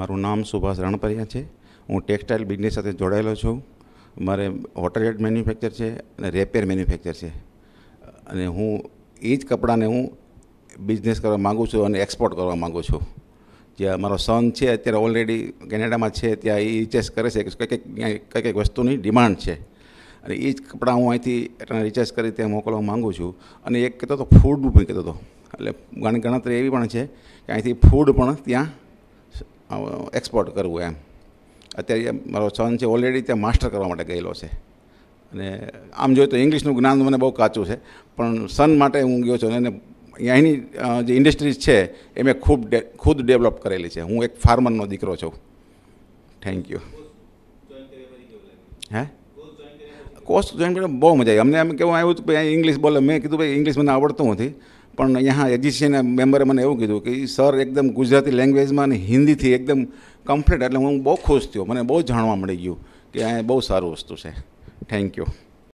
મારું નામ સુભાષ રણપરિયા છે હું ટેક્સટાઇલ બિઝનેસ સાથે જોડાયેલો છું મારે વોટર હેડ મેન્યુફેક્ચર છે અને રેપેર મેન્યુફેક્ચર છે અને હું એ જ કપડાને હું બિઝનેસ કરવા માગું છું અને એક્સપોર્ટ કરવા માગું છું જે મારો સન છે અત્યારે ઓલરેડી કેનેડામાં છે ત્યાં એ રિચેસ કરે છે કે કંઈક કંઈક કંઈક કંઈક વસ્તુની ડિમાન્ડ છે અને એ જ કપડાં હું અહીંથી રિચાર્જ કરી ત્યાં મોકલવા માગું છું અને એક કહેતો હતો ફૂડ પણ કહેતો હતો એટલે ગણતરી એવી પણ છે કે અહીંથી ફૂડ પણ ત્યાં એક્સપોર્ટ કરવું એમ અત્યારે મારો સન છે ઓલરેડી ત્યાં માસ્ટર કરવા માટે ગયેલો છે અને આમ જોઈએ તો ઇંગ્લિશનું જ્ઞાન મને બહુ કાચું છે પણ સન માટે હું ગયો છું અને અહીંની જે ઇન્ડસ્ટ્રીઝ છે એ મેં ખૂબ ખુદ ડેવલપ કરેલી છે હું એક ફાર્મરનો દીકરો છું થેન્ક યુ હે કોર્સ જોઈન કરીને બહુ મજા આવી અમને એમ કહેવું આવ્યું હતું કે ઇંગ્લિશ બોલે મેં કીધું ભાઈ ઇંગ્લિશ મને આવડતું નથી પણ અહીંયા એજીસીના મેમ્બરે મને એવું કીધું કે સર એકદમ ગુજરાતી લેંગ્વેજમાં અને હિન્દીથી એકદમ કમ્ફર્ટ એટલે હું બહુ ખુશ થયો મને બહુ જાણવા મળી ગયું કે આ બહુ સારું વસ્તુ છે થેન્ક યુ